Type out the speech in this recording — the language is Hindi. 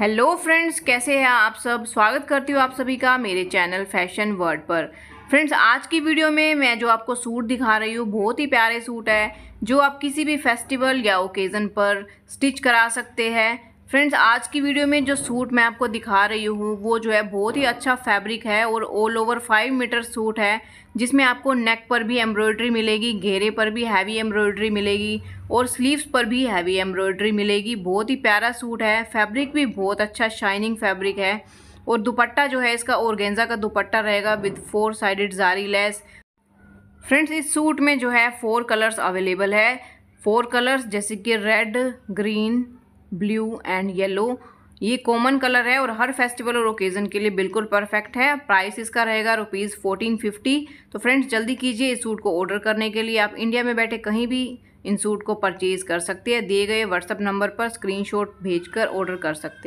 हेलो फ्रेंड्स कैसे हैं आप सब स्वागत करती हूँ आप सभी का मेरे चैनल फैशन वर्ल्ड पर फ्रेंड्स आज की वीडियो में मैं जो आपको सूट दिखा रही हूँ बहुत ही प्यारे सूट है जो आप किसी भी फेस्टिवल या ओकेज़न पर स्टिच करा सकते हैं फ्रेंड्स आज की वीडियो में जो सूट मैं आपको दिखा रही हूँ वो जो है बहुत ही अच्छा फैब्रिक है और all over five metre suit है जिसमें आपको नेक पर भी एम्ब्रॉयडरी मिलेगी घेरे पर भी हैवी एम्ब्रॉयडरी मिलेगी और स्लीव्स पर भी हैवी एम्ब्रॉयडरी मिलेगी बहुत ही प्यारा सूट है फैब्रिक भी बहुत अच्छा शाइनिंग फैब्रिक है और दुपट्टा जो है इसका औरगेंजा का दुपट्टा रहेगा with four sided zari lace friends इस सूट में जो है फोर कलर्स अवेलेबल है फोर कलर्स जैसे कि red green blue and yellow ये कॉमन कलर है और हर फेस्टिवल और ओकेज़न के लिए बिल्कुल परफेक्ट है प्राइस इसका रहेगा रुपीज़ फोर्टीन फिफ्टी तो फ्रेंड्स जल्दी कीजिए इस सूट को ऑर्डर करने के लिए आप इंडिया में बैठे कहीं भी इन सूट को परचेज़ कर सकते हैं दिए गए व्हाट्सअप नंबर पर स्क्रीनशॉट भेजकर ऑर्डर कर सकते हैं